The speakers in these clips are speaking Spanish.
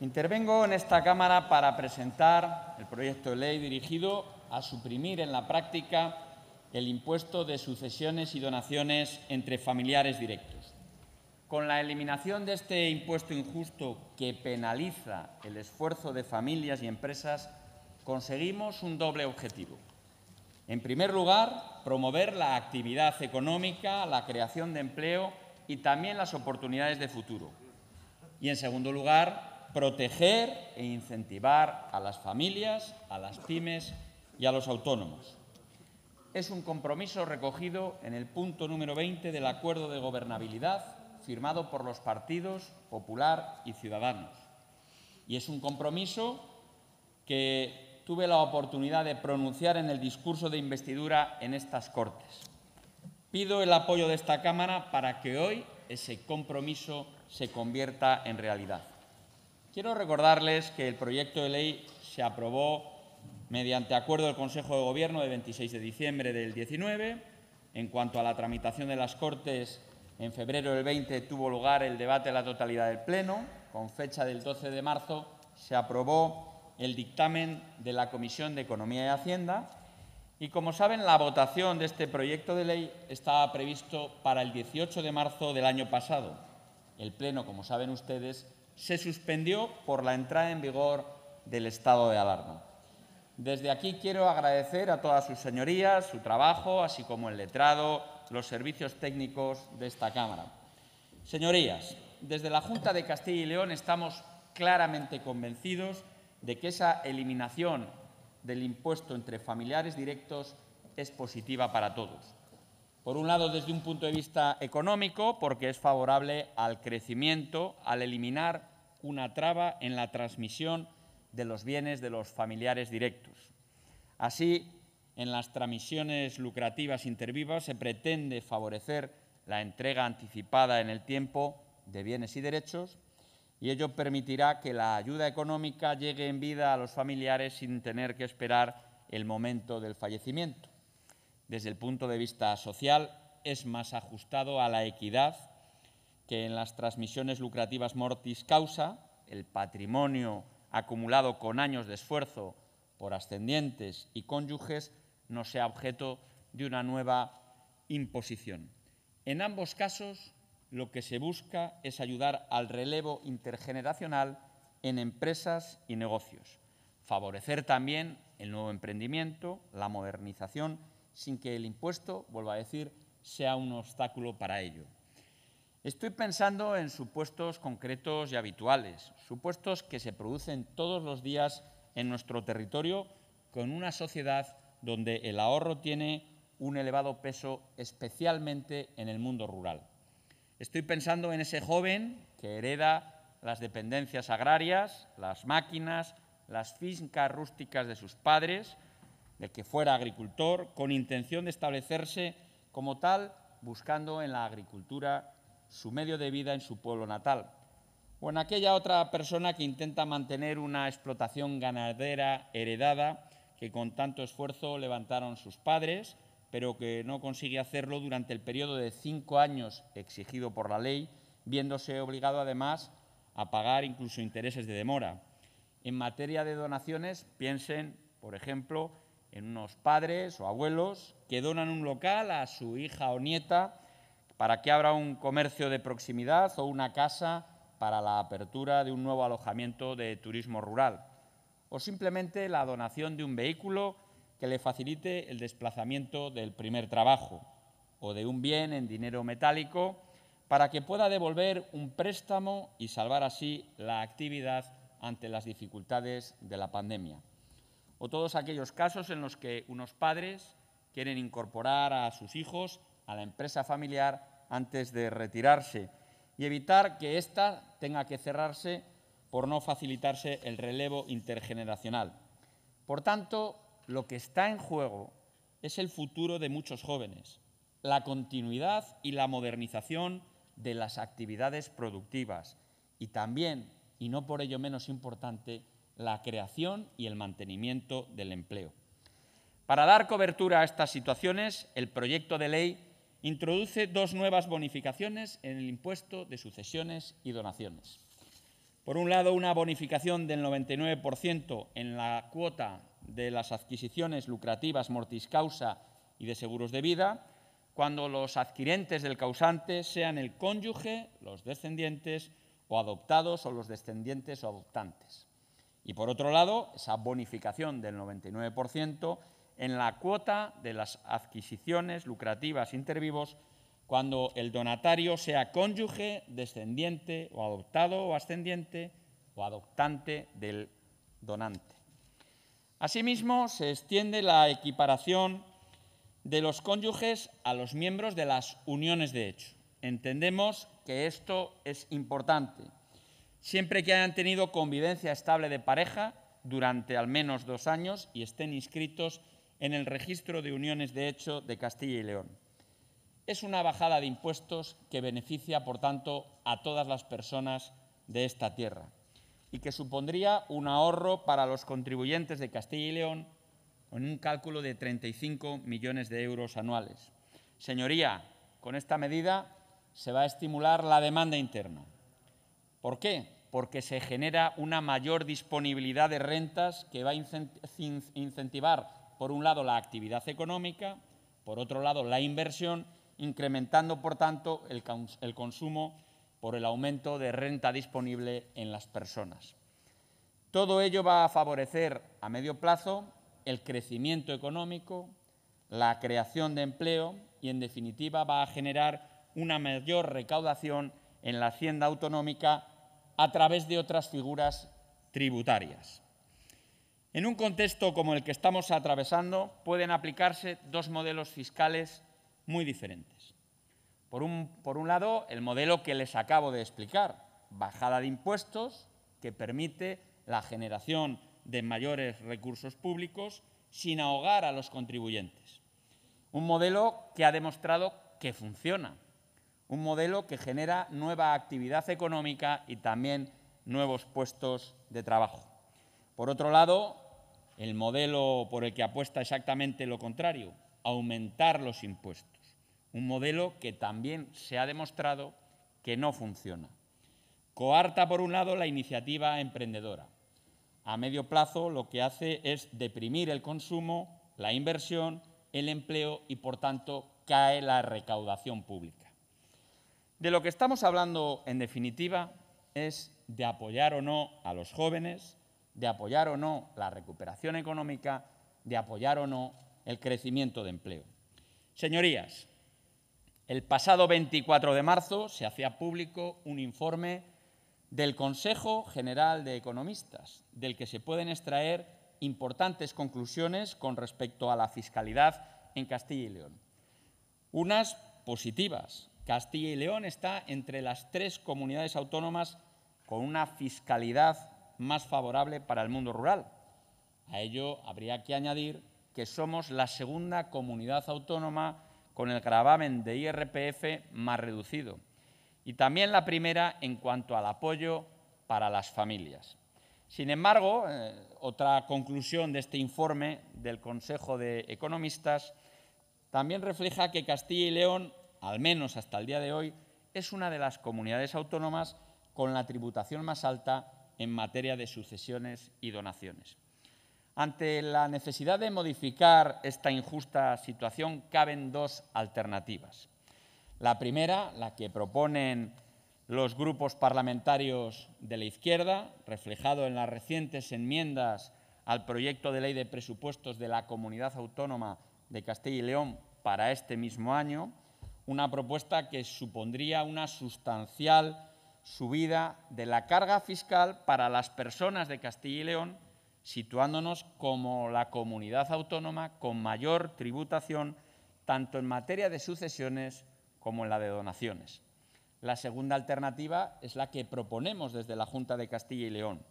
Intervengo en esta Cámara para presentar el proyecto de ley dirigido a suprimir en la práctica el impuesto de sucesiones y donaciones entre familiares directos. Con la eliminación de este impuesto injusto que penaliza el esfuerzo de familias y empresas, conseguimos un doble objetivo. En primer lugar, promover la actividad económica, la creación de empleo y también las oportunidades de futuro. Y en segundo lugar, proteger e incentivar a las familias, a las pymes y a los autónomos. Es un compromiso recogido en el punto número 20 del Acuerdo de Gobernabilidad firmado por los partidos Popular y Ciudadanos. Y es un compromiso que tuve la oportunidad de pronunciar en el discurso de investidura en estas Cortes. Pido el apoyo de esta Cámara para que hoy ese compromiso se convierta en realidad. Quiero recordarles que el proyecto de ley se aprobó mediante acuerdo del Consejo de Gobierno de 26 de diciembre del 19. En cuanto a la tramitación de las Cortes, en febrero del 20 tuvo lugar el debate de la totalidad del Pleno. Con fecha del 12 de marzo se aprobó el dictamen de la Comisión de Economía y Hacienda. Y como saben, la votación de este proyecto de ley estaba previsto para el 18 de marzo del año pasado. El Pleno, como saben ustedes, se suspendió por la entrada en vigor del estado de alarma. Desde aquí quiero agradecer a todas sus señorías su trabajo, así como el letrado, los servicios técnicos de esta Cámara. Señorías, desde la Junta de Castilla y León estamos claramente convencidos de que esa eliminación del impuesto entre familiares directos es positiva para todos. Por un lado, desde un punto de vista económico, porque es favorable al crecimiento al eliminar una traba en la transmisión de los bienes de los familiares directos. Así, en las transmisiones lucrativas intervivas se pretende favorecer la entrega anticipada en el tiempo de bienes y derechos y ello permitirá que la ayuda económica llegue en vida a los familiares sin tener que esperar el momento del fallecimiento. Desde el punto de vista social, es más ajustado a la equidad que en las transmisiones lucrativas mortis causa, el patrimonio acumulado con años de esfuerzo por ascendientes y cónyuges, no sea objeto de una nueva imposición. En ambos casos, lo que se busca es ayudar al relevo intergeneracional en empresas y negocios, favorecer también el nuevo emprendimiento, la modernización, sin que el impuesto, vuelvo a decir, sea un obstáculo para ello. Estoy pensando en supuestos concretos y habituales, supuestos que se producen todos los días en nuestro territorio con una sociedad donde el ahorro tiene un elevado peso, especialmente en el mundo rural. Estoy pensando en ese joven que hereda las dependencias agrarias, las máquinas, las fincas rústicas de sus padres, de que fuera agricultor, con intención de establecerse como tal, buscando en la agricultura su medio de vida en su pueblo natal. O en aquella otra persona que intenta mantener una explotación ganadera heredada que con tanto esfuerzo levantaron sus padres, pero que no consigue hacerlo durante el periodo de cinco años exigido por la ley, viéndose obligado además a pagar incluso intereses de demora. En materia de donaciones, piensen, por ejemplo, en unos padres o abuelos que donan un local a su hija o nieta ¿Para que abra un comercio de proximidad o una casa para la apertura de un nuevo alojamiento de turismo rural? O simplemente la donación de un vehículo que le facilite el desplazamiento del primer trabajo o de un bien en dinero metálico para que pueda devolver un préstamo y salvar así la actividad ante las dificultades de la pandemia. O todos aquellos casos en los que unos padres quieren incorporar a sus hijos a la empresa familiar antes de retirarse y evitar que ésta tenga que cerrarse por no facilitarse el relevo intergeneracional. Por tanto, lo que está en juego es el futuro de muchos jóvenes, la continuidad y la modernización de las actividades productivas y también, y no por ello menos importante, la creación y el mantenimiento del empleo. Para dar cobertura a estas situaciones, el proyecto de ley introduce dos nuevas bonificaciones en el impuesto de sucesiones y donaciones. Por un lado, una bonificación del 99% en la cuota de las adquisiciones lucrativas mortis causa y de seguros de vida, cuando los adquirentes del causante sean el cónyuge, los descendientes o adoptados o los descendientes o adoptantes. Y por otro lado, esa bonificación del 99% en la cuota de las adquisiciones lucrativas intervivos cuando el donatario sea cónyuge, descendiente o adoptado o ascendiente o adoptante del donante. Asimismo, se extiende la equiparación de los cónyuges a los miembros de las uniones de hecho. Entendemos que esto es importante. Siempre que hayan tenido convivencia estable de pareja durante al menos dos años y estén inscritos en el registro de uniones de hecho de Castilla y León. Es una bajada de impuestos que beneficia, por tanto, a todas las personas de esta tierra y que supondría un ahorro para los contribuyentes de Castilla y León en un cálculo de 35 millones de euros anuales. Señoría, con esta medida se va a estimular la demanda interna. ¿Por qué? Porque se genera una mayor disponibilidad de rentas que va a incentivar por un lado, la actividad económica, por otro lado, la inversión, incrementando, por tanto, el, el consumo por el aumento de renta disponible en las personas. Todo ello va a favorecer a medio plazo el crecimiento económico, la creación de empleo y, en definitiva, va a generar una mayor recaudación en la hacienda autonómica a través de otras figuras tributarias. En un contexto como el que estamos atravesando, pueden aplicarse dos modelos fiscales muy diferentes. Por un, por un lado, el modelo que les acabo de explicar, bajada de impuestos, que permite la generación de mayores recursos públicos sin ahogar a los contribuyentes. Un modelo que ha demostrado que funciona. Un modelo que genera nueva actividad económica y también nuevos puestos de trabajo. Por otro lado, el modelo por el que apuesta exactamente lo contrario, aumentar los impuestos. Un modelo que también se ha demostrado que no funciona. Coarta, por un lado, la iniciativa emprendedora. A medio plazo lo que hace es deprimir el consumo, la inversión, el empleo y, por tanto, cae la recaudación pública. De lo que estamos hablando, en definitiva, es de apoyar o no a los jóvenes, de apoyar o no la recuperación económica, de apoyar o no el crecimiento de empleo. Señorías, el pasado 24 de marzo se hacía público un informe del Consejo General de Economistas, del que se pueden extraer importantes conclusiones con respecto a la fiscalidad en Castilla y León. Unas positivas. Castilla y León está entre las tres comunidades autónomas con una fiscalidad más favorable para el mundo rural. A ello habría que añadir que somos la segunda comunidad autónoma con el gravamen de IRPF más reducido y también la primera en cuanto al apoyo para las familias. Sin embargo, eh, otra conclusión de este informe del Consejo de Economistas también refleja que Castilla y León, al menos hasta el día de hoy, es una de las comunidades autónomas con la tributación más alta en materia de sucesiones y donaciones. Ante la necesidad de modificar esta injusta situación caben dos alternativas. La primera, la que proponen los grupos parlamentarios de la izquierda, reflejado en las recientes enmiendas al proyecto de ley de presupuestos de la Comunidad Autónoma de Castilla y León para este mismo año, una propuesta que supondría una sustancial subida de la carga fiscal para las personas de Castilla y León, situándonos como la comunidad autónoma con mayor tributación tanto en materia de sucesiones como en la de donaciones. La segunda alternativa es la que proponemos desde la Junta de Castilla y León,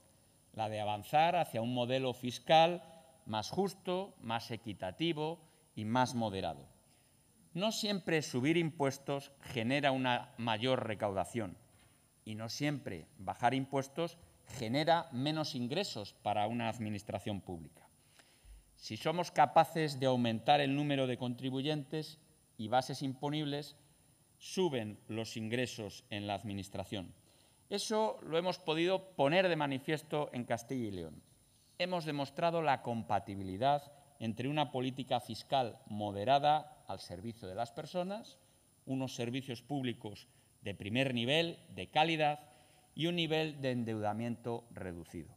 la de avanzar hacia un modelo fiscal más justo, más equitativo y más moderado. No siempre subir impuestos genera una mayor recaudación y no siempre bajar impuestos genera menos ingresos para una administración pública. Si somos capaces de aumentar el número de contribuyentes y bases imponibles, suben los ingresos en la Administración. Eso lo hemos podido poner de manifiesto en Castilla y León. Hemos demostrado la compatibilidad entre una política fiscal moderada al servicio de las personas, unos servicios públicos de primer nivel, de calidad y un nivel de endeudamiento reducido.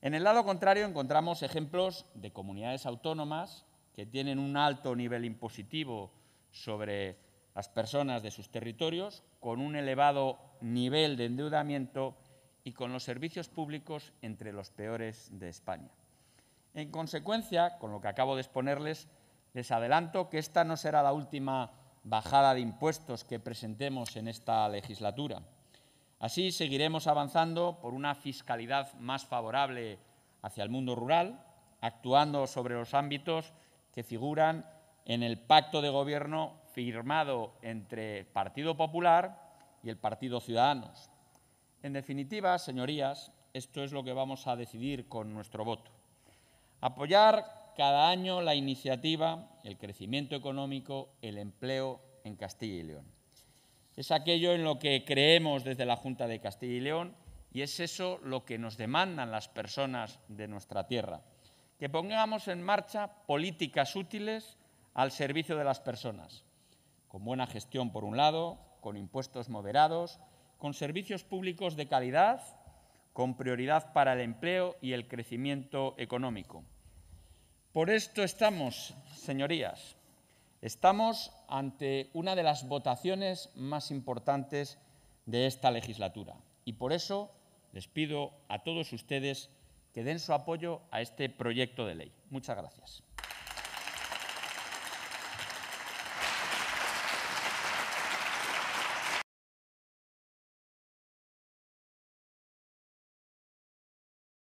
En el lado contrario encontramos ejemplos de comunidades autónomas que tienen un alto nivel impositivo sobre las personas de sus territorios, con un elevado nivel de endeudamiento y con los servicios públicos entre los peores de España. En consecuencia, con lo que acabo de exponerles, les adelanto que esta no será la última bajada de impuestos que presentemos en esta legislatura. Así seguiremos avanzando por una fiscalidad más favorable hacia el mundo rural, actuando sobre los ámbitos que figuran en el pacto de gobierno firmado entre el Partido Popular y el Partido Ciudadanos. En definitiva, señorías, esto es lo que vamos a decidir con nuestro voto. Apoyar cada año la iniciativa, el crecimiento económico, el empleo en Castilla y León. Es aquello en lo que creemos desde la Junta de Castilla y León y es eso lo que nos demandan las personas de nuestra tierra. Que pongamos en marcha políticas útiles al servicio de las personas, con buena gestión por un lado, con impuestos moderados, con servicios públicos de calidad, con prioridad para el empleo y el crecimiento económico por esto estamos, señorías, estamos ante una de las votaciones más importantes de esta legislatura y por eso les pido a todos ustedes que den su apoyo a este proyecto de ley. Muchas gracias.